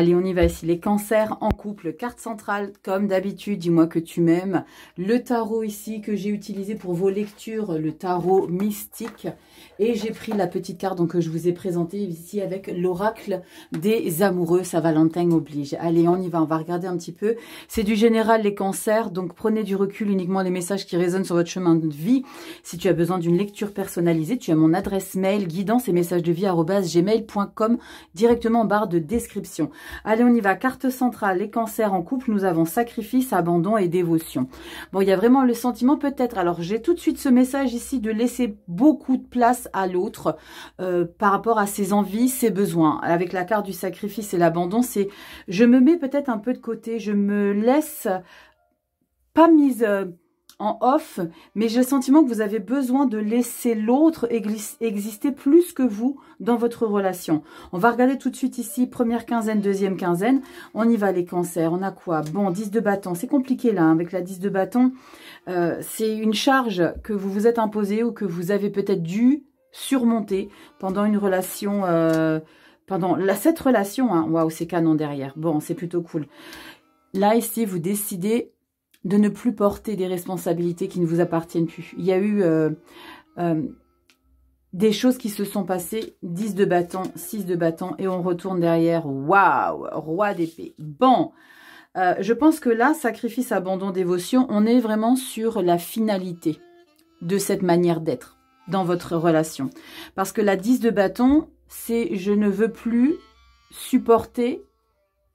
Allez, on y va ici. Les cancers en couple, carte centrale, comme d'habitude, dis-moi que tu m'aimes. Le tarot ici que j'ai utilisé pour vos lectures, le tarot mystique. Et j'ai pris la petite carte donc, que je vous ai présentée ici avec l'oracle des amoureux. sa Valentin oblige. Allez, on y va, on va regarder un petit peu. C'est du général les cancers, donc prenez du recul uniquement les messages qui résonnent sur votre chemin de vie. Si tu as besoin d'une lecture personnalisée, tu as mon adresse mail guidance et messages de vie gmail.com directement en barre de description. Allez, on y va. Carte centrale, les cancers en couple, nous avons sacrifice, abandon et dévotion. Bon, il y a vraiment le sentiment peut-être. Alors, j'ai tout de suite ce message ici de laisser beaucoup de place à l'autre euh, par rapport à ses envies, ses besoins. Avec la carte du sacrifice et l'abandon, c'est je me mets peut-être un peu de côté, je me laisse pas mise... Euh, en off, mais j'ai le sentiment que vous avez besoin de laisser l'autre exister plus que vous dans votre relation. On va regarder tout de suite ici, première quinzaine, deuxième quinzaine. On y va les cancers, on a quoi Bon, 10 de bâton, c'est compliqué là, hein, avec la 10 de bâton. Euh, c'est une charge que vous vous êtes imposée ou que vous avez peut-être dû surmonter pendant une relation... Euh, pendant la, cette relation, hein. waouh, c'est canon derrière. Bon, c'est plutôt cool. Là, ici, vous décidez de ne plus porter des responsabilités qui ne vous appartiennent plus. Il y a eu euh, euh, des choses qui se sont passées, 10 de bâton, 6 de bâton, et on retourne derrière, waouh, roi d'épée. Bon, euh, je pense que là, sacrifice, abandon, dévotion, on est vraiment sur la finalité de cette manière d'être dans votre relation. Parce que la 10 de bâton, c'est je ne veux plus supporter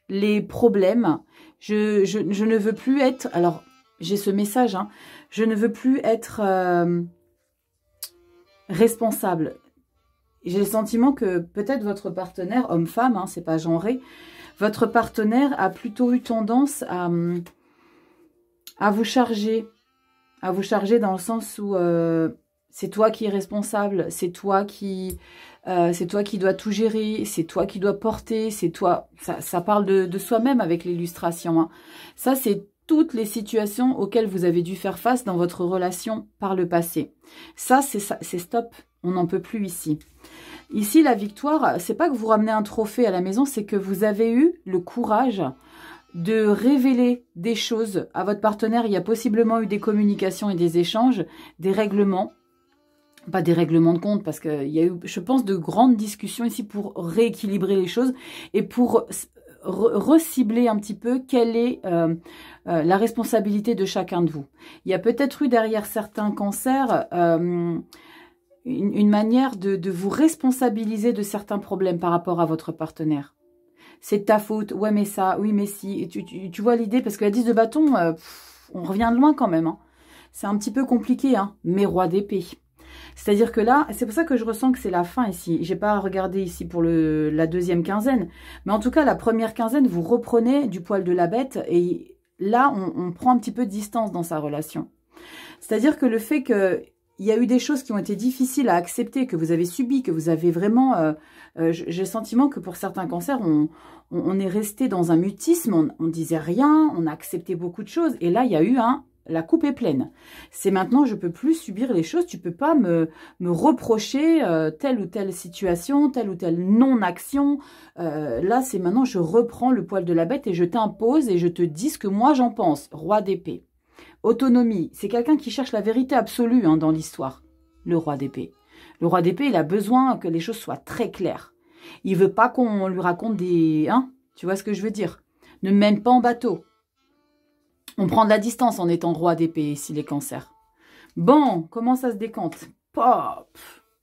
les problèmes, je, je, ne veux plus être... Alors, j'ai ce message. Hein, je ne veux plus être euh, responsable. J'ai le sentiment que peut-être votre partenaire, homme-femme, hein, c'est pas genré, votre partenaire a plutôt eu tendance à, hum, à vous charger. À vous charger dans le sens où... Euh, c'est toi qui es responsable, c'est toi qui euh, c'est toi qui dois tout gérer, c'est toi qui dois porter, c'est toi... Ça, parle de, soi-même avec l'illustration. Hein. Ça, c'est toutes les situations auxquelles vous avez dû faire face dans votre relation par le passé. Ça, c'est stop. On n'en peut plus ici. Ici, la victoire, c'est pas que vous ramenez un trophée à la maison, c'est que vous avez eu le courage de révéler des choses à votre partenaire. Il y a possiblement eu des communications et des échanges, des règlements, pas des règlements de compte, parce qu'il y a eu, je pense, de grandes discussions ici pour rééquilibrer les choses et pour recibler un petit peu quelle est euh, euh, la responsabilité de chacun de vous. Il y a peut-être eu derrière certains cancers euh, une, manière de, vous responsabiliser de certains problèmes par rapport à votre partenaire c'est ta faute, ouais mais ça, oui mais si, tu, vois l'idée, parce que la 10 de bâton, on revient de loin quand même. Hein. C'est un petit peu compliqué, hein, mais roi d'épée. C'est-à-dire que là, c'est pour ça que je ressens que c'est la fin ici. J'ai pas regardé ici pour le, la deuxième quinzaine. Mais en tout cas, la première quinzaine, vous reprenez du poil de la bête et là, on, prend un petit peu de distance dans sa relation. C'est-à-dire que le fait que il y a eu des choses qui ont été difficiles à accepter, que vous avez subies, que vous avez vraiment... Euh, euh, j'ai le sentiment que pour certains cancers, on, on, est resté dans un mutisme, on, on disait rien, on a accepté beaucoup de choses. Et là, il y a eu un la coupe est pleine. C'est maintenant, je peux plus subir les choses. Tu peux pas me, me reprocher euh, telle ou telle situation, telle ou telle non-action. Euh, là, c'est maintenant, je reprends le poil de la bête et je t'impose et je te dis ce que moi j'en pense. Roi d'épée. Autonomie. C'est quelqu'un qui cherche la vérité absolue hein, dans l'histoire. Le roi d'épée. Le roi d'épée, il a besoin que les choses soient très claires. Il veut pas qu'on lui raconte des... Hein, tu vois ce que je veux dire Ne mène pas en bateau. On prend de la distance en étant roi d'épée ici, les cancers. Bon, comment ça se décante Pop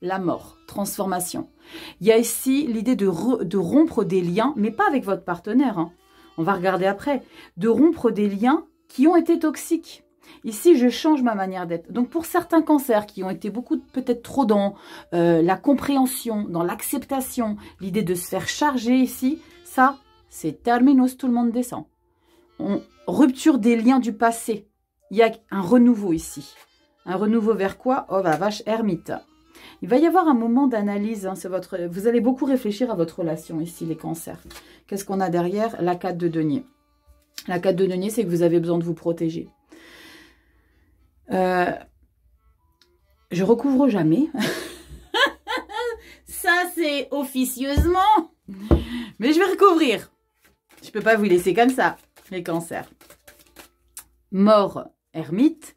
La mort, transformation. Il y a ici l'idée de, rompre des liens, mais pas avec votre partenaire. Hein. On va regarder après. De rompre des liens qui ont été toxiques. Ici, je change ma manière d'être. Donc, pour certains cancers qui ont été beaucoup, peut-être trop dans euh, la compréhension, dans l'acceptation, l'idée de se faire charger ici, ça, c'est terminus, tout le monde descend. On, Rupture des liens du passé. Il y a un renouveau ici. Un renouveau vers quoi Oh la vache, ermite. Il va y avoir un moment d'analyse. Hein, votre... Vous allez beaucoup réfléchir à votre relation ici, les cancers. Qu'est-ce qu'on a derrière La carte de denier. La carte de denier, c'est que vous avez besoin de vous protéger. Euh, je recouvre jamais. Ça, c'est officieusement. Mais je vais recouvrir. Je ne peux pas vous laisser comme ça les cancers. Mort, ermite.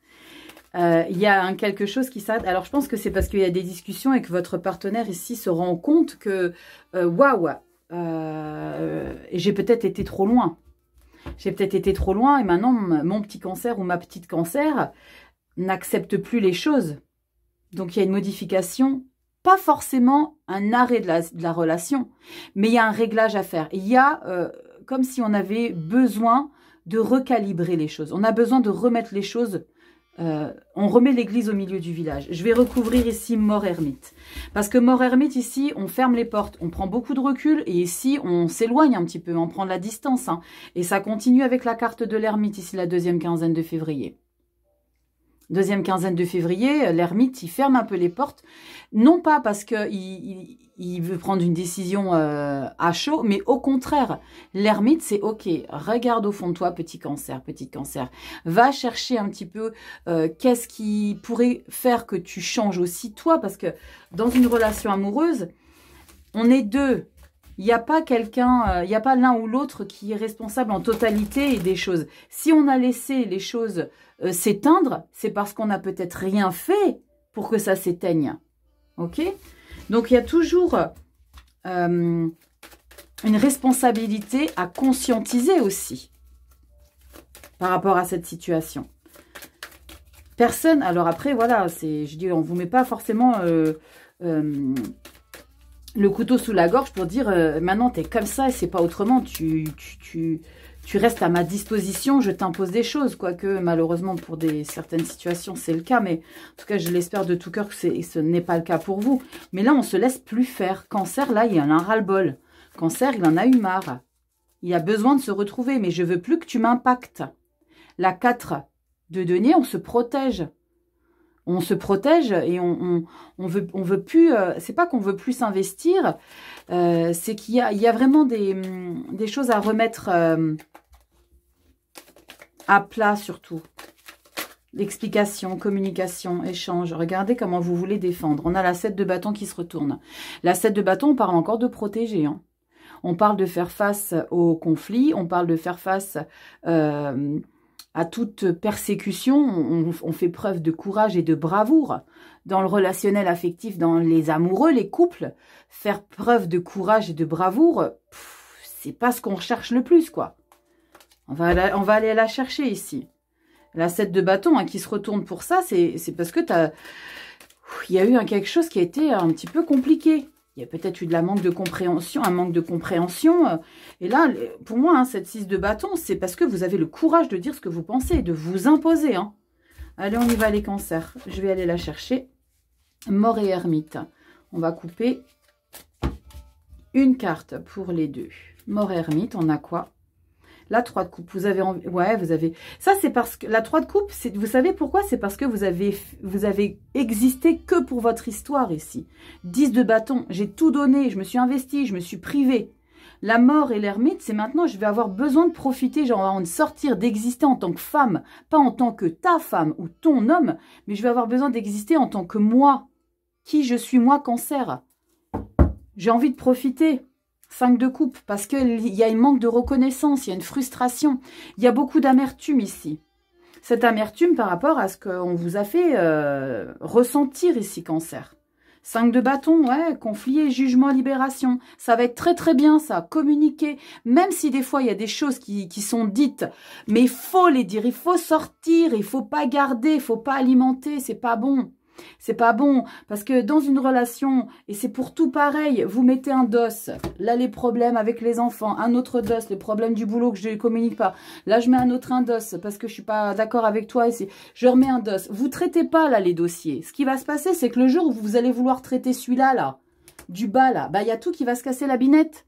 Euh, il y a un quelque chose qui s'arrête. Alors, je pense que c'est parce qu'il y a des discussions et que votre partenaire ici se rend compte que, euh, waouh, euh, j'ai peut-être été trop loin. J'ai peut-être été trop loin et maintenant, mon petit cancer ou ma petite cancer n'accepte plus les choses. Donc, il y a une modification pas forcément un arrêt de la, relation, mais il y a un réglage à faire. Il y a comme si on avait besoin de recalibrer les choses. On a besoin de remettre les choses euh, on remet l'église au milieu du village. Je vais recouvrir ici mort ermite. Parce que mort ermite, ici, on ferme les portes, on prend beaucoup de recul, et ici, on s'éloigne un petit peu, on prend de la distance. Hein. Et ça continue avec la carte de l'ermite, ici, la deuxième quinzaine de février deuxième quinzaine de février, l'ermite, il ferme un peu les portes, non pas parce qu'il il, veut prendre une décision euh, à chaud, mais au contraire, l'ermite, c'est OK, regarde au fond de toi, petit cancer, petit cancer. Va chercher un petit peu euh, qu'est-ce qui pourrait faire que tu changes aussi toi, parce que dans une relation amoureuse, on est deux, il n'y a pas quelqu'un, euh, il n'y a pas l'un ou l'autre qui est responsable en totalité des choses. Si on a laissé les choses euh, s'éteindre, c'est parce qu'on n'a peut-être rien fait pour que ça s'éteigne. Ok Donc, il y a toujours euh, une responsabilité à conscientiser aussi par rapport à cette situation. Personne, alors après, voilà, c'est, je dis, on ne vous met pas forcément le couteau sous la gorge pour dire euh, maintenant t'es comme ça et c'est pas autrement, tu, tu, tu, tu, restes à ma disposition, je t'impose des choses, quoique malheureusement pour des, certaines situations c'est le cas, mais en tout cas je l'espère de tout cœur que ce n'est pas le cas pour vous. Mais là on se laisse plus faire, cancer là il y en a un ras-le-bol, cancer il en a eu marre, il a besoin de se retrouver, mais je veux plus que tu m'impactes. La 4 de denier, on se protège on se protège et on, on, veut on veut plus euh, c'est pas qu'on veut plus s'investir euh, c'est qu'il y a il y a vraiment des, mm, des choses à remettre euh, à plat surtout L'explication, communication, échange. Regardez comment vous voulez défendre. On a la 7 de bâton qui se retourne. La 7 de bâton, on parle encore de protéger. Hein. On parle de faire face au conflit. On parle de faire face à toute persécution, on, fait preuve de courage et de bravoure. Dans le relationnel affectif, dans les amoureux, les couples, faire preuve de courage et de bravoure, c'est pas ce qu'on recherche le plus, quoi. On va, on va aller la chercher ici. La 7 de bâton hein, qui se retourne pour ça, c'est parce que Il y a eu quelque chose qui a été un petit peu compliqué il y a peut-être eu de la manque de compréhension, un manque de compréhension. Euh, et là, pour moi, hein, cette 6 de bâton, c'est parce que vous avez le courage de dire ce que vous pensez, de vous imposer. Hein. Allez, on y va les cancers. Je vais aller la chercher. Mort et ermite. On va couper une carte pour les deux. Mort et ermite, on a quoi la trois de coupe, vous avez envie... Ouais, vous avez... Ça, c'est parce que... La 3 de coupe, vous savez pourquoi C'est parce que vous avez, vous avez existé que pour votre histoire ici. 10 de bâton, j'ai tout donné, je me suis investi, je me suis privé. La mort et l'ermite, c'est maintenant, je vais avoir besoin de profiter, genre envie de sortir, d'exister en tant que femme, pas en tant que ta femme ou ton homme, mais je vais avoir besoin d'exister en tant que moi. Qui je suis moi, cancer J'ai envie de profiter. 5 de coupe, parce qu'il y a un manque de reconnaissance, il y a une frustration, il y a beaucoup d'amertume ici. Cette amertume par rapport à ce qu'on vous a fait euh, ressentir ici, cancer. 5 de bâton, ouais, conflit et jugement, libération. Ça va être très très bien ça, communiquer. Même si des fois il y a des choses qui, sont dites, mais il faut les dire, il faut sortir, il faut pas garder, il faut pas alimenter, c'est pas bon. C'est pas bon, parce que dans une relation, et c'est pour tout pareil, vous mettez un dos, là les problèmes avec les enfants, un autre dos, les problèmes du boulot que je ne communique pas, là je mets un autre un dos, parce que je ne suis pas d'accord avec toi, et je remets un dos. Vous traitez pas là les dossiers. Ce qui va se passer, c'est que le jour où vous allez vouloir traiter celui-là, là, du bas là, bah, il y a tout qui va se casser la binette.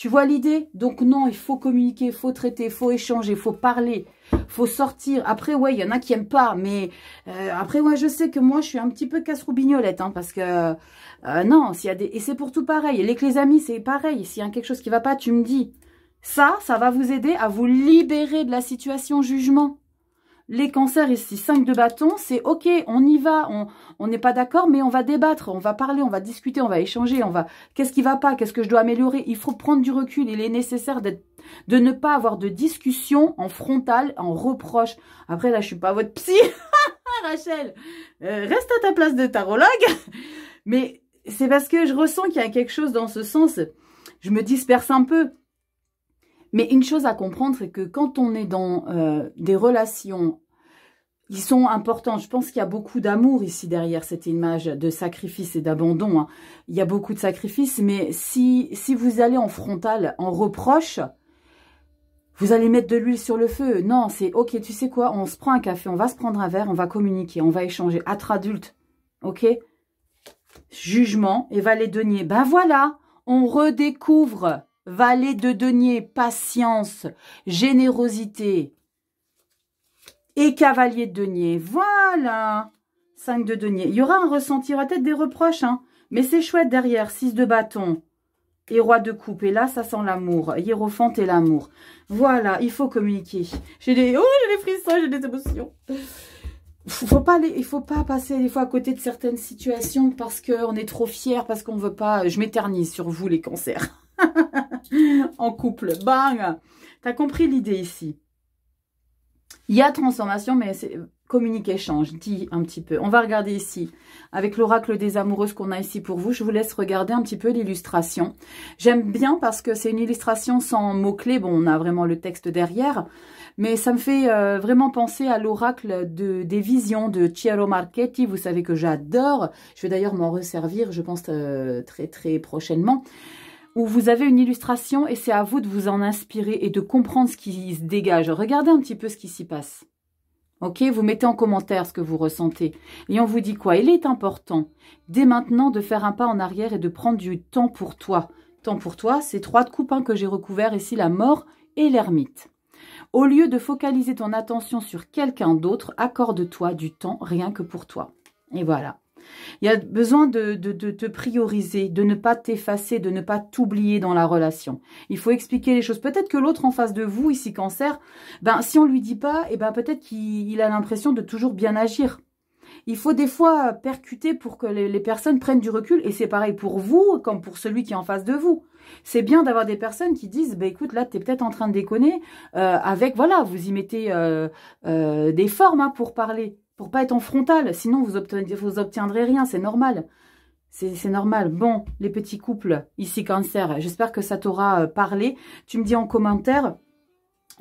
Tu vois l'idée Donc mm. non, il faut communiquer, il faut traiter, il faut échanger, il faut parler, faut sortir. Après, ouais, il y en a qui aiment pas, mais euh, après, ouais, je sais que moi, je suis un petit peu casse-roubignolette, hein, parce que euh, non, s'il y a des... Et c'est pour tout pareil. Les les amis, c'est pareil. S'il y a quelque chose qui va pas, tu me dis. Ça, ça va vous aider à vous libérer de la situation jugement les cancers ici, 5 de bâton, c'est ok, on y va, on n'est pas d'accord, mais on va débattre, on va parler, on va discuter, on va échanger, on va qu'est-ce qui va pas, qu'est-ce que je dois améliorer. Il faut prendre du recul, il est nécessaire d'être de ne pas avoir de discussion en frontal, en reproche. Après là, je suis pas votre psy, Rachel, euh, reste à ta place de tarologue. mais c'est parce que je ressens qu'il y a quelque chose dans ce sens. Je me disperse un peu. Mais une chose à comprendre, c'est que quand on est dans euh, des relations ils sont importants. Je pense qu'il y a beaucoup d'amour ici derrière cette image de sacrifice et d'abandon. Hein. Il y a beaucoup de sacrifices, mais si, si vous allez en frontal, en reproche, vous allez mettre de l'huile sur le feu. Non, c'est « Ok, tu sais quoi On se prend un café, on va se prendre un verre, on va communiquer, on va échanger. être adulte, ok Jugement et valet les denier. Ben voilà, on redécouvre valet de denier, patience, générosité et cavalier de denier. Voilà 5 de denier. Il y aura un ressenti, il y être des reproches, hein, mais c'est chouette derrière, 6 de bâton et roi de coupe. Et là, ça sent l'amour. Hiérophante et l'amour. Voilà, il faut communiquer. J'ai des... Oh, j'ai des frissons, j'ai des émotions. Faut pas Il faut pas passer des fois à côté de certaines situations parce qu'on est trop fier, parce qu'on veut pas... Je m'éternise sur vous, les cancers. en couple. Bang T'as compris l'idée ici. Il y a transformation, mais c'est communique-échange, dis un petit peu. On va regarder ici, avec l'oracle des amoureuses qu'on a ici pour vous, je vous laisse regarder un petit peu l'illustration. J'aime bien parce que c'est une illustration sans mots-clés, bon, on a vraiment le texte derrière, mais ça me fait euh, vraiment penser à l'oracle des visions de Chiaro Marchetti, vous savez que j'adore, je vais d'ailleurs m'en resservir, je pense, euh, très très prochainement où vous avez une illustration et c'est à vous de vous en inspirer et de comprendre ce qui se dégage. Regardez un petit peu ce qui s'y passe. Ok, vous mettez en commentaire ce que vous ressentez. Et on vous dit quoi Il est important, dès maintenant, de faire un pas en arrière et de prendre du temps pour toi. Temps pour toi, c'est trois de coupins que j'ai recouverts ici, la mort et l'ermite. Au lieu de focaliser ton attention sur quelqu'un d'autre, accorde-toi du temps rien que pour toi. Et voilà. Il y a besoin de, te prioriser, de ne pas t'effacer, de ne pas t'oublier dans la relation. Il faut expliquer les choses. Peut-être que l'autre en face de vous, ici cancer, ben, si on ne lui dit pas, et eh ben, peut-être qu'il a l'impression de toujours bien agir. Il faut des fois percuter pour que les, personnes prennent du recul. Et c'est pareil pour vous comme pour celui qui est en face de vous. C'est bien d'avoir des personnes qui disent, ben écoute, là, tu es peut-être en train de déconner euh, avec, voilà, vous y mettez euh, euh, des formes hein, pour parler. Pour pas être en frontal, sinon vous, obtiendrez rien, c'est normal. C'est normal. Bon, les petits couples, ici cancer, j'espère que ça t'aura euh, parlé. Tu me dis en commentaire,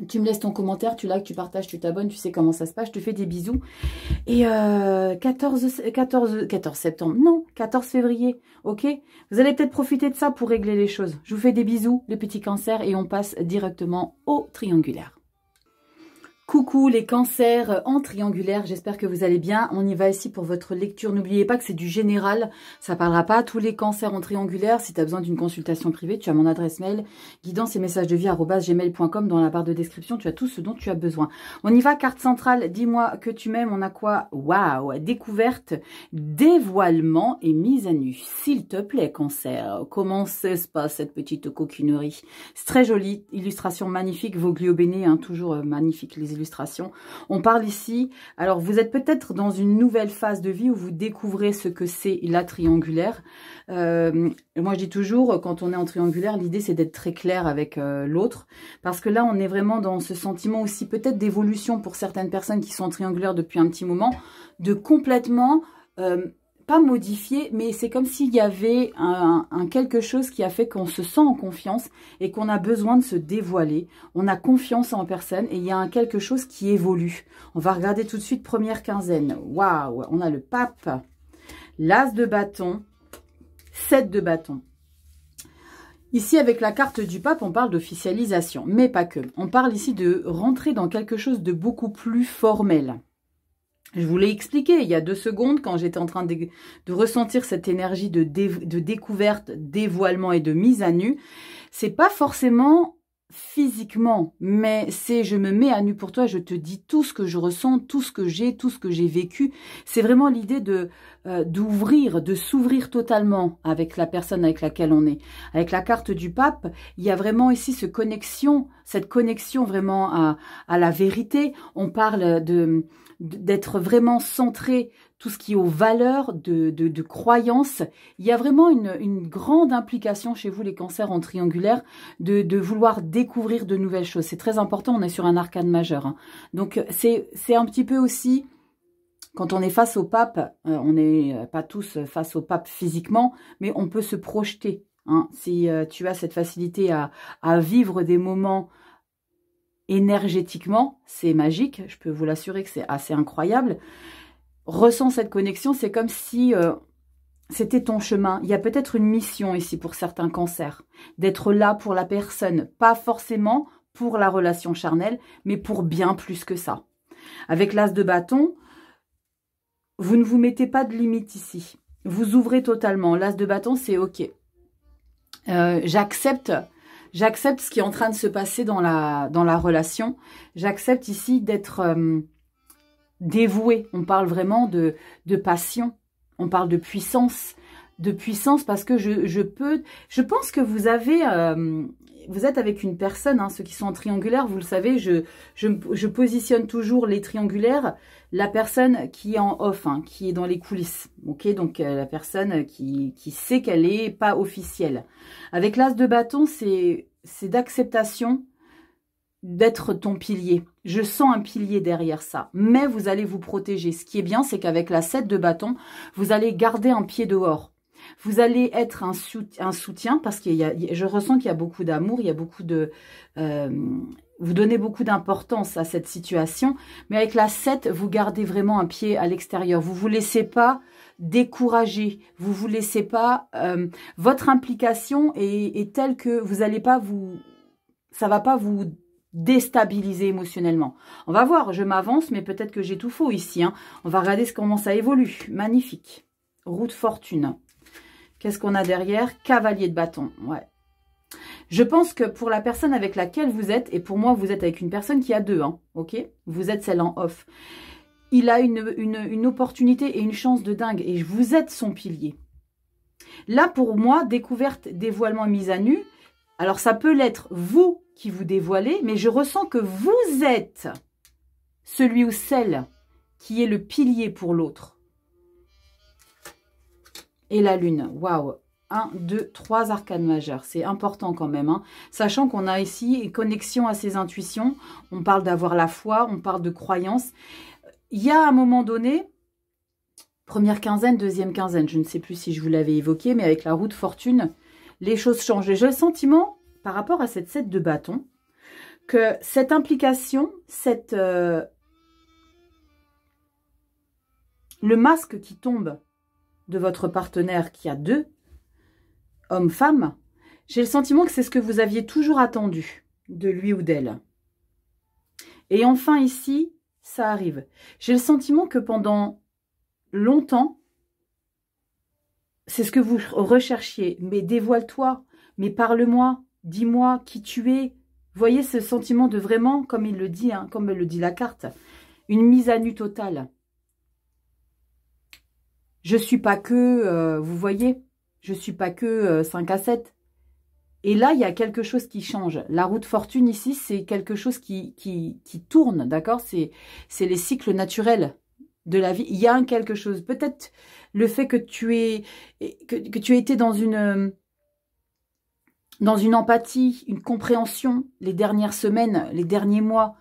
tu me laisses ton commentaire, tu likes, tu partages, tu t'abonnes, tu sais comment ça se passe, je te fais des bisous. Et 14, euh, 14 septembre, non, 14 février, ok Vous allez peut-être profiter de ça pour régler les choses. Je vous fais des bisous, les petits cancers, et on passe directement au triangulaire. Coucou les cancers euh, en triangulaire, j'espère que vous allez bien. On y va ici pour votre lecture. N'oubliez pas que c'est du général, ça parlera pas tous les cancers en triangulaire. Si tu as besoin d'une consultation privée, tu as mon adresse mail, guidance et messages de vie gmail.com dans la barre de description, tu as tout ce dont tu as besoin. On y va, carte centrale, dis-moi que tu m'aimes, on a quoi Waouh Découverte, dévoilement et mise à nu. S'il te plaît cancer, comment ce pas cette petite coquinerie C'est très joli, illustration magnifique, vos gliobénés, hein, toujours euh, magnifique les on parle ici, alors vous êtes peut-être dans une nouvelle phase de vie où vous découvrez ce que c'est la triangulaire. Euh, moi, je dis toujours, quand on est en triangulaire, l'idée c'est d'être très clair avec euh, l'autre, parce que là, on est vraiment dans ce sentiment aussi peut-être d'évolution pour certaines personnes qui sont en triangulaire depuis un petit moment, de complètement... Euh, pas modifié, mais c'est comme s'il y avait un, un, quelque chose qui a fait qu'on se sent en confiance et qu'on a besoin de se dévoiler. On a confiance en personne et il y a un quelque chose qui évolue. On va regarder tout de suite première quinzaine. Waouh On a le pape, l'as de bâton, 7 de bâton. Ici, avec la carte du pape, on parle d'officialisation, mais pas que. On parle ici de rentrer dans quelque chose de beaucoup plus formel. Je vous l'ai expliqué il y a deux secondes quand j'étais en train de, ressentir cette énergie de, découverte, dévoilement et de mise à nu. C'est pas forcément physiquement, mais c'est je me mets à nu pour toi, je te dis tout ce que je ressens, tout ce que j'ai, tout ce que j'ai vécu. C'est vraiment l'idée de euh, d'ouvrir, de s'ouvrir totalement avec la personne avec laquelle on est. Avec la carte du pape, il y a vraiment ici ce connexion, cette connexion vraiment à, à la vérité. On parle de d'être vraiment centré tout ce qui est aux valeurs de, de, Il y a vraiment une, grande implication chez vous, les cancers en triangulaire, de, vouloir découvrir de nouvelles choses. C'est très important, on est sur un arcane majeur. Hein. Donc c'est un petit peu aussi quand on est face au pape, euh, on n'est euh, pas tous face au pape physiquement, mais on peut se projeter. Hein. Si euh, tu as cette facilité à vivre des moments énergétiquement, c'est magique, je peux vous l'assurer que c'est assez incroyable ressens cette connexion, c'est comme si euh, c'était ton chemin. Il y a peut-être une mission ici pour certains cancers, d'être là pour la personne, pas forcément pour la relation charnelle, mais pour bien plus que ça. Avec l'as de bâton, vous ne vous mettez pas de limite ici. Vous ouvrez totalement. L'as de bâton, c'est OK. Euh, j'accepte j'accepte ce qui est en train de se passer dans la, dans la relation. J'accepte ici d'être... Euh, dévoué. On parle vraiment de, de passion. On parle de puissance. De puissance parce que je, je peux... Je pense que vous avez... Euh, vous êtes avec une personne, hein, ceux qui sont en triangulaire, vous le savez, je, je, positionne toujours les triangulaires, la personne qui est en off, hein, qui est dans les coulisses, ok Donc euh, la personne qui, qui sait qu'elle est pas officielle. Avec l'as de bâton, c'est c'est d'acceptation d'être ton pilier je sens un pilier derrière ça. Mais vous allez vous protéger. Ce qui est bien, c'est qu'avec la 7 de bâton, vous allez garder un pied dehors. Vous allez être un, soutien, parce que je ressens qu'il y a beaucoup d'amour, il y a beaucoup de... Euh, vous donnez beaucoup d'importance à cette situation, mais avec la 7, vous gardez vraiment un pied à l'extérieur. Vous vous laissez pas décourager, vous vous laissez pas... Euh, votre implication est, est telle que vous n'allez pas vous... Ça va pas vous déstabilisé émotionnellement. On va voir, je m'avance, mais peut-être que j'ai tout faux ici. Hein. On va regarder comment ça évolue. Magnifique. Route fortune. Qu'est-ce qu'on a derrière Cavalier de bâton. Ouais. Je pense que pour la personne avec laquelle vous êtes, et pour moi, vous êtes avec une personne qui a deux, hein, ok Vous êtes celle en off. Il a une, une opportunité et une chance de dingue, et vous êtes son pilier. Là, pour moi, découverte, dévoilement, mise à nu, alors ça peut l'être vous qui vous dévoilez, mais je ressens que vous êtes celui ou celle qui est le pilier pour l'autre. Et la lune, waouh 1, 2, trois arcanes majeurs. C'est important quand même. Hein. Sachant qu'on a ici une connexion à ses intuitions. On parle d'avoir la foi, on parle de croyance. Il y a un moment donné, première quinzaine, deuxième quinzaine, je ne sais plus si je vous l'avais évoqué, mais avec la route fortune, les choses changent. et J'ai le sentiment, par rapport à cette scène de bâton, que cette implication, cette, euh, le masque qui tombe de votre partenaire qui a deux, homme-femme, j'ai le sentiment que c'est ce que vous aviez toujours attendu de lui ou d'elle. Et enfin ici, ça arrive. J'ai le sentiment que pendant longtemps, c'est ce que vous recherchiez, mais dévoile-toi, mais parle-moi, dis-moi qui tu es. Voyez ce sentiment de vraiment, comme il le dit, hein, comme le dit la carte, une mise à nu totale. Je suis pas que, euh, vous voyez, je suis pas que 5 euh, à 7. Et là, il y a quelque chose qui change. La route fortune ici, c'est quelque chose qui, qui, qui tourne, d'accord C'est les cycles naturels de la vie. Il y a quelque chose. Peut-être le fait que tu aies, que, que tu aies été dans une, euh, dans une empathie, une compréhension les dernières semaines, les derniers mois,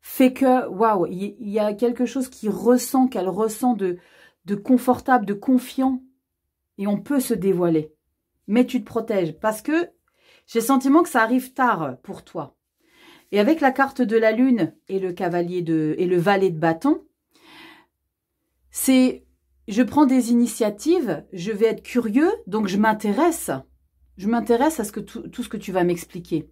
fait que, waouh, il y, a quelque chose qui ressent, qu'elle ressent de, de confortable, de confiant, et on peut se dévoiler. Mais tu te protèges, parce que j'ai le sentiment que ça arrive tard pour toi. Et avec la carte de la lune et le cavalier de et le valet de bâton, c'est je prends des initiatives, je vais être curieux, donc je m'intéresse. Je m'intéresse à ce que tout, ce que tu vas m'expliquer.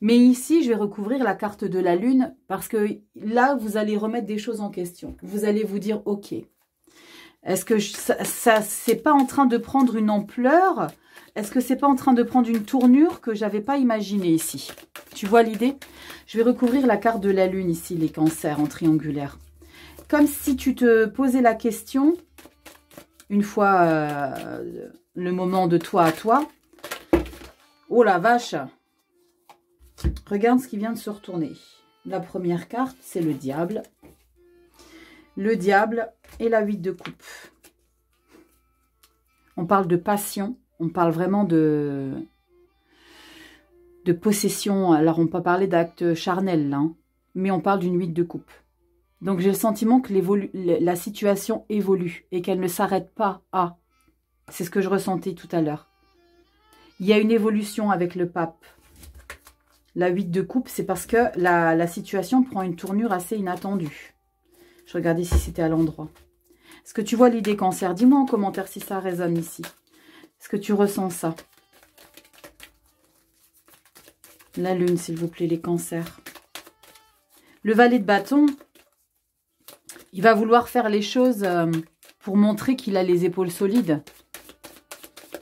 Mais ici, je vais recouvrir la carte de la lune parce que là, vous allez remettre des choses en question. Vous allez vous dire, ok, est-ce que ça, c'est pas en train de prendre une ampleur Est-ce que c'est pas en train de prendre une tournure que j'avais pas imaginée ici Tu vois l'idée Je vais recouvrir la carte de la lune ici, les cancers en triangulaire. Comme si tu te posais la question, une fois euh, le moment de toi à toi. Oh la vache Regarde ce qui vient de se retourner. La première carte, c'est le diable. Le diable et la huit de coupe. On parle de passion. On parle vraiment de, de possession. Alors, on peut parler d'acte charnel, hein. mais on parle d'une huit de coupe. Donc j'ai le sentiment que la situation évolue et qu'elle ne s'arrête pas à. C'est ce que je ressentais tout à l'heure. Il y a une évolution avec le pape. La 8 de coupe, c'est parce que la, la, situation prend une tournure assez inattendue. Je regardais si c'était à l'endroit. Est-ce que tu vois l'idée cancer Dis-moi en commentaire si ça résonne ici. Est-ce que tu ressens ça La lune, s'il vous plaît, les cancers. Le valet de bâton, il va vouloir faire les choses euh, pour montrer qu'il a les épaules solides.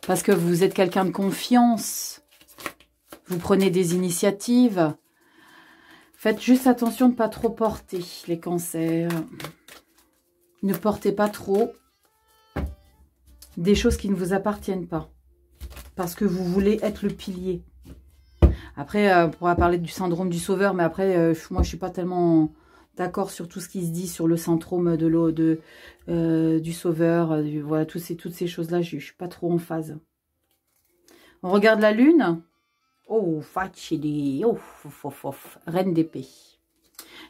Parce que vous êtes quelqu'un de confiance. Vous prenez des initiatives. Faites juste attention de ne pas trop porter les cancers. Ne portez pas trop des choses qui ne vous appartiennent pas. Parce que vous voulez être le pilier. Après, euh, on pourra parler du syndrome du sauveur, mais après, euh, moi, je ne suis pas tellement d'accord sur tout ce qui se dit sur le syndrome de l'eau de euh, du sauveur, euh, voilà, toutes ces choses-là, je ne suis pas trop en phase. On regarde la lune. Oh, facile, oh, reine d'épée.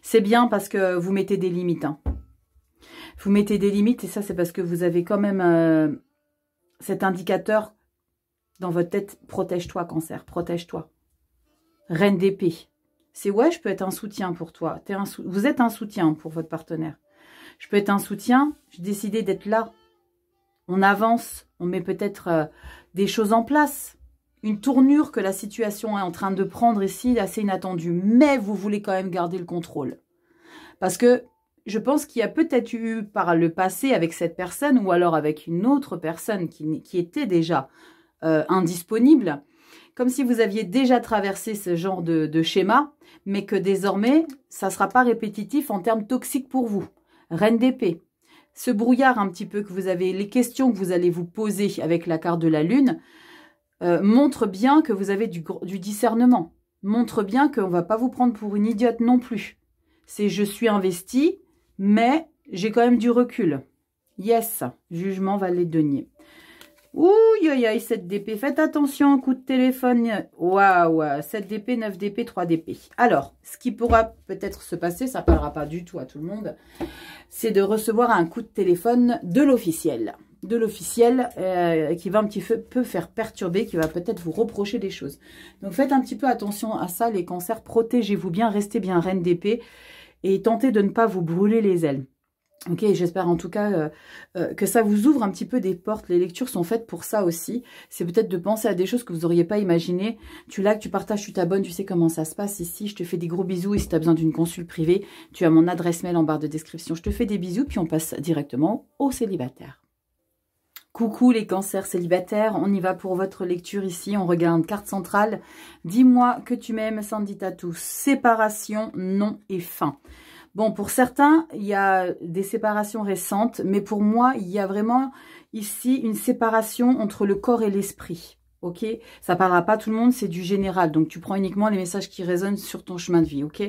C'est bien parce que vous mettez des limites. Hein. Vous mettez des limites et ça, c'est parce que vous avez quand même euh, cet indicateur dans votre tête. Protège-toi, cancer, protège-toi. Reine d'épée c'est ouais, je peux être un soutien pour toi. vous êtes un soutien pour votre partenaire. Je peux être un soutien, j'ai décidé d'être là. On avance, on met peut-être euh, des choses en place. Une tournure que la situation est en train de prendre ici, assez inattendue. Mais vous voulez quand même garder le contrôle. Parce que je pense qu'il y a peut-être eu par le passé avec cette personne ou alors avec une autre personne qui, était déjà euh, indisponible, comme si vous aviez déjà traversé ce genre de, schéma, mais que désormais, ça ne sera pas répétitif en termes toxiques pour vous. Reine d'épée. Ce brouillard un petit peu que vous avez, les questions que vous allez vous poser avec la carte de la Lune, euh, montre bien que vous avez du, discernement. Montre bien qu'on ne va pas vous prendre pour une idiote non plus. C'est je suis investi, mais j'ai quand même du recul. Yes, jugement valet denier. Ouh, aïe, aïe, 7 DP. Faites attention, coup de téléphone. Waouh, 7 DP, 9 DP, 3 DP. Alors, ce qui pourra peut-être se passer, ça ne parlera pas du tout à tout le monde, c'est de recevoir un coup de téléphone de l'officiel. De l'officiel euh, qui va un petit peu faire perturber, qui va peut-être vous reprocher des choses. Donc, faites un petit peu attention à ça, les cancers. Protégez-vous bien, restez bien reine d'épée et tentez de ne pas vous brûler les ailes. Ok, j'espère en tout cas euh, euh, que ça vous ouvre un petit peu des portes. Les lectures sont faites pour ça aussi. C'est peut-être de penser à des choses que vous n'auriez pas imaginées. Tu likes, tu partages, tu t'abonnes, tu sais comment ça se passe ici. Je te fais des gros bisous et si tu as besoin d'une consulte privée, tu as mon adresse mail en barre de description. Je te fais des bisous puis on passe directement aux célibataires. Coucou les cancers célibataires, on y va pour votre lecture ici, on regarde carte centrale. Dis-moi que tu m'aimes, Sandy Tatou. Séparation, non et fin. Bon, pour certains, il y a des séparations récentes, mais pour moi, il y a vraiment ici une séparation entre le corps et l'esprit. Ok Ça parlera pas tout le monde, c'est du général. Donc, tu prends uniquement les messages qui résonnent sur ton chemin de vie. Ok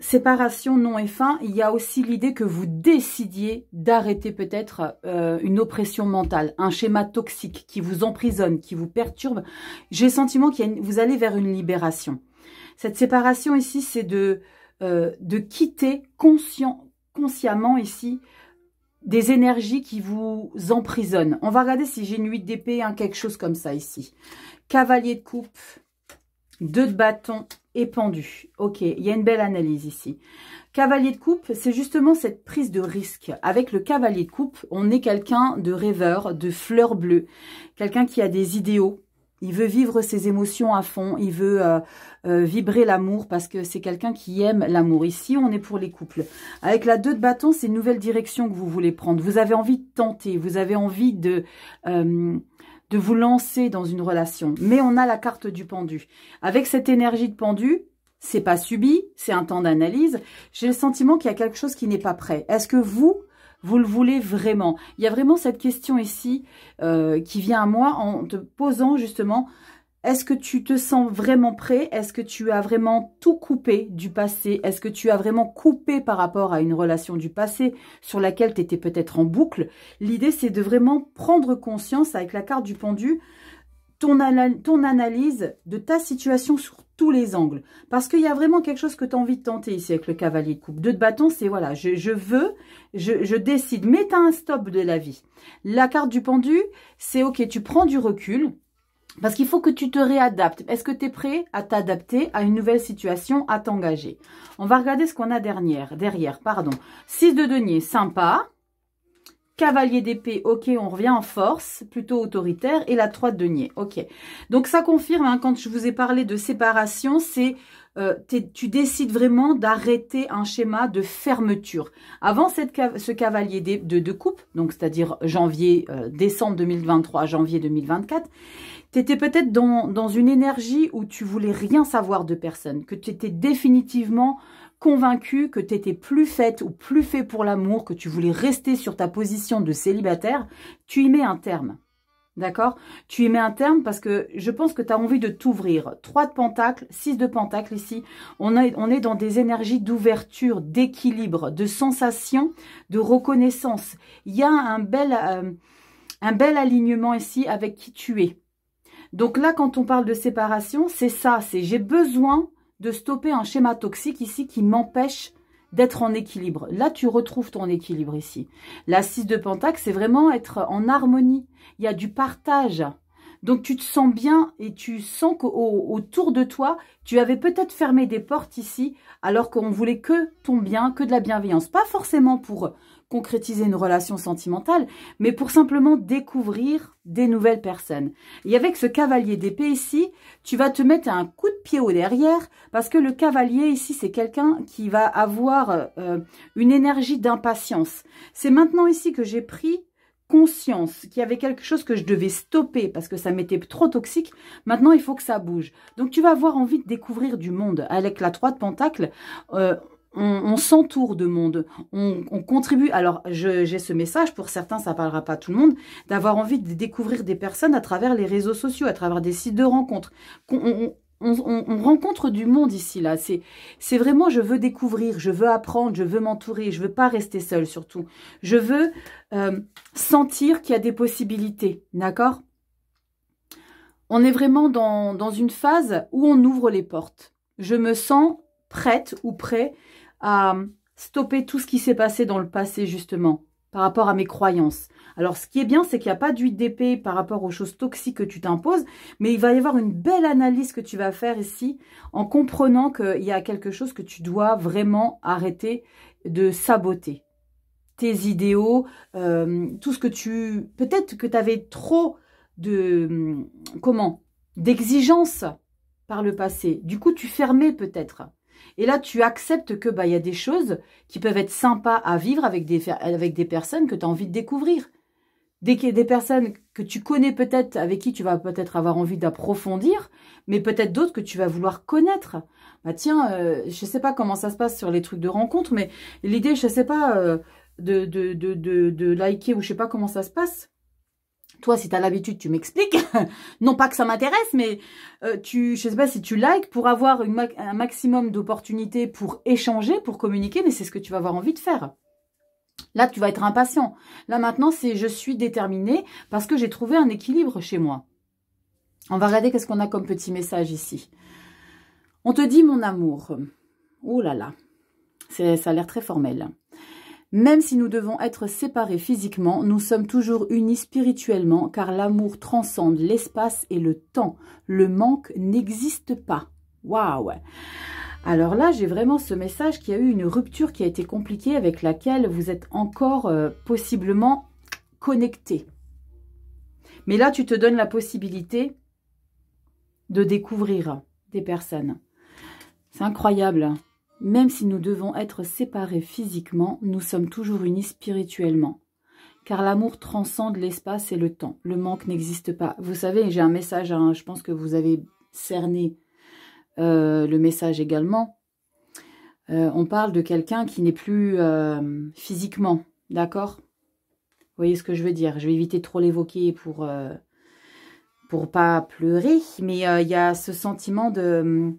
Séparation, non et fin, il y a aussi l'idée que vous décidiez d'arrêter peut-être euh, une oppression mentale, un schéma toxique qui vous emprisonne, qui vous perturbe. J'ai le sentiment que vous allez vers une libération. Cette séparation ici, c'est de euh, de quitter consciemment ici des énergies qui vous emprisonnent. On va regarder si j'ai une 8 d'épée, un hein, quelque chose comme ça ici. Cavalier de coupe, deux de bâton épandu. Ok, il y a une belle analyse ici. Cavalier de coupe, c'est justement cette prise de risque. Avec le cavalier de coupe, on est quelqu'un de rêveur, de fleur bleue, quelqu'un qui a des idéaux, il veut vivre ses émotions à fond, il veut euh, euh, vibrer l'amour parce que c'est quelqu'un qui aime l'amour. Ici, on est pour les couples. Avec la 2 de bâton, c'est une nouvelle direction que vous voulez prendre. Vous avez envie de tenter, vous avez envie de, euh, de vous lancer dans une relation. Mais on a la carte du pendu. Avec cette énergie de pendu, c'est pas subi, c'est un temps d'analyse. J'ai le sentiment qu'il y a quelque chose qui n'est pas prêt. Est-ce que vous, vous le voulez vraiment. Il y a vraiment cette question ici euh, qui vient à moi en te posant justement est-ce que tu te sens vraiment prêt Est-ce que tu as vraiment tout coupé du passé Est-ce que tu as vraiment coupé par rapport à une relation du passé sur laquelle tu étais peut-être en boucle L'idée, c'est de vraiment prendre conscience avec la carte du pendu ton, ton analyse de ta situation sur tous les angles. Parce qu'il y a vraiment quelque chose que tu as envie de tenter ici avec le cavalier de coupe. Deux de bâton, c'est voilà, je, je veux, je, je, décide. Mais tu un stop de la vie. La carte du pendu, c'est ok, tu prends du recul. Parce qu'il faut que tu te réadaptes. Est-ce que tu es prêt à t'adapter à une nouvelle situation, à t'engager On va regarder ce qu'on a dernière, derrière. Pardon. 6 de denier, sympa. Cavalier d'épée, ok, on revient en force, plutôt autoritaire. Et la 3 de denier, ok. Donc, ça confirme, hein, quand je vous ai parlé de séparation, c'est euh, tu décides vraiment d'arrêter un schéma de fermeture. Avant ce cavalier de, de, coupe, donc c'est-à-dire janvier, euh, décembre 2023, janvier 2024, tu étais peut-être dans, dans, une énergie où tu voulais rien savoir de personne, que tu étais définitivement convaincu que tu étais plus faite ou plus fait pour l'amour, que tu voulais rester sur ta position de célibataire, tu y mets un terme. D'accord Tu y mets un terme parce que je pense que tu as envie de t'ouvrir. Trois de pentacles six de pentacles ici. On est, on est dans des énergies d'ouverture, d'équilibre, de sensation, de reconnaissance. Il y a un bel, euh, un bel alignement ici avec qui tu es. Donc là, quand on parle de séparation, c'est ça, c'est j'ai besoin de stopper un schéma toxique ici qui m'empêche d'être en équilibre. Là, tu retrouves ton équilibre ici. La 6 de Pentacle, c'est vraiment être en harmonie. Il y a du partage. Donc, tu te sens bien et tu sens qu'autour de toi, tu avais peut-être fermé des portes ici, alors qu'on voulait que ton bien, que de la bienveillance. Pas forcément pour concrétiser une relation sentimentale, mais pour simplement découvrir des nouvelles personnes. Et avec ce cavalier d'épée ici, tu vas te mettre un coup de pied au derrière, parce que le cavalier ici, c'est quelqu'un qui va avoir euh, une énergie d'impatience. C'est maintenant ici que j'ai pris conscience qu'il y avait quelque chose que je devais stopper parce que ça m'était trop toxique, maintenant il faut que ça bouge. Donc tu vas avoir envie de découvrir du monde. Avec la 3 de Pentacle, euh, on, s'entoure de monde, on, on contribue. Alors, j'ai ce message, pour certains, ça parlera pas à tout le monde, d'avoir envie de découvrir des personnes à travers les réseaux sociaux, à travers des sites de rencontres. On, rencontre du monde ici, là. C'est vraiment, je veux découvrir, je veux apprendre, je veux m'entourer, je veux pas rester seule, surtout. Je veux euh, sentir qu'il y a des possibilités, d'accord On est vraiment dans, dans une phase où on ouvre les portes. Je me sens prête ou prêt à stopper tout ce qui s'est passé dans le passé, justement, par rapport à mes croyances. Alors, ce qui est bien, c'est qu'il n'y a pas d'huile d'épée par rapport aux choses toxiques que tu t'imposes, mais il va y avoir une belle analyse que tu vas faire ici, en comprenant qu'il y a quelque chose que tu dois vraiment arrêter de saboter. Tes idéaux, euh, tout ce que tu... Peut-être que tu avais trop de... Comment D'exigences par le passé. Du coup, tu fermais peut-être. Et là, tu acceptes que bah il y a des choses qui peuvent être sympas à vivre avec des, avec des personnes que tu as envie de découvrir. Des, des personnes que tu connais peut-être, avec qui tu vas peut-être avoir envie d'approfondir, mais peut-être d'autres que tu vas vouloir connaître. Bah tiens, je euh, je sais pas comment ça se passe sur les trucs de rencontre, mais l'idée, je sais pas, euh, de, de, de, de, de liker ou je sais pas comment ça se passe toi, si tu as l'habitude, tu m'expliques. non pas que ça m'intéresse, mais euh, tu, je sais pas si tu likes pour avoir un maximum d'opportunités pour échanger, pour communiquer, mais c'est ce que tu vas avoir envie de faire. Là, tu vas être impatient. Là, maintenant, c'est je suis déterminée parce que j'ai trouvé un équilibre chez moi. On va regarder qu'est-ce qu'on a comme petit message ici. On te dit mon amour. Oh là là, ça a l'air très formel. Même si nous devons être séparés physiquement, nous sommes toujours unis spirituellement car l'amour transcende l'espace et le temps. Le manque n'existe pas. Waouh alors là, j'ai vraiment ce message qui a eu une rupture qui a été compliquée avec laquelle vous êtes encore euh, possiblement connecté. Mais là, tu te donnes la possibilité de découvrir des personnes. C'est incroyable. Même si nous devons être séparés physiquement, nous sommes toujours unis spirituellement. Car l'amour transcende l'espace et le temps. Le manque n'existe pas. Vous savez, j'ai un message, hein, je pense que vous avez cerné euh, le message également. Euh, on parle de quelqu'un qui n'est plus euh, physiquement, d'accord Vous voyez ce que je veux dire Je vais éviter trop l'évoquer pour pour pas pleurer, mais il y a ce sentiment de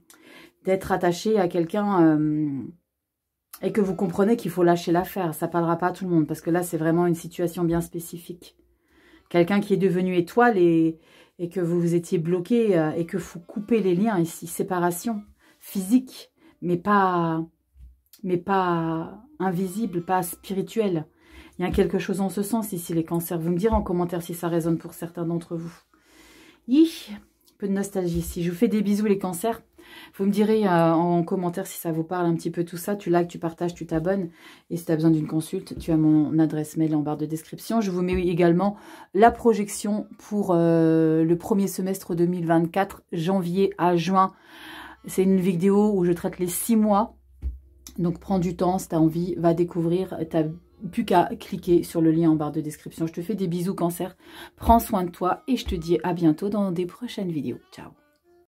d'être attaché à quelqu'un euh, et que vous comprenez qu'il faut lâcher l'affaire. Ça parlera pas à tout le monde parce que là, c'est vraiment une situation bien spécifique. Quelqu'un qui est devenu étoile et, et que vous vous étiez bloqué euh, et que vous coupez les liens ici. Séparation physique, mais pas, mais pas invisible, pas spirituelle. Il y a quelque chose en ce sens ici, les cancers. Vous me direz en commentaire si ça résonne pour certains d'entre vous. Un peu de nostalgie ici. Je vous fais des bisous les cancers. Vous me direz euh, en commentaire si ça vous parle un petit peu tout ça. Tu likes, tu partages, tu t'abonnes. Et si tu as besoin d'une consulte, tu as mon adresse mail en barre de description. Je vous mets également la projection pour euh, le premier semestre 2024, janvier à juin. C'est une vidéo où je traite les six mois. Donc prends du temps si tu as envie, va découvrir. n'as plus qu'à cliquer sur le lien en barre de description. Je te fais des bisous cancer, prends soin de toi et je te dis à bientôt dans des prochaines vidéos. Ciao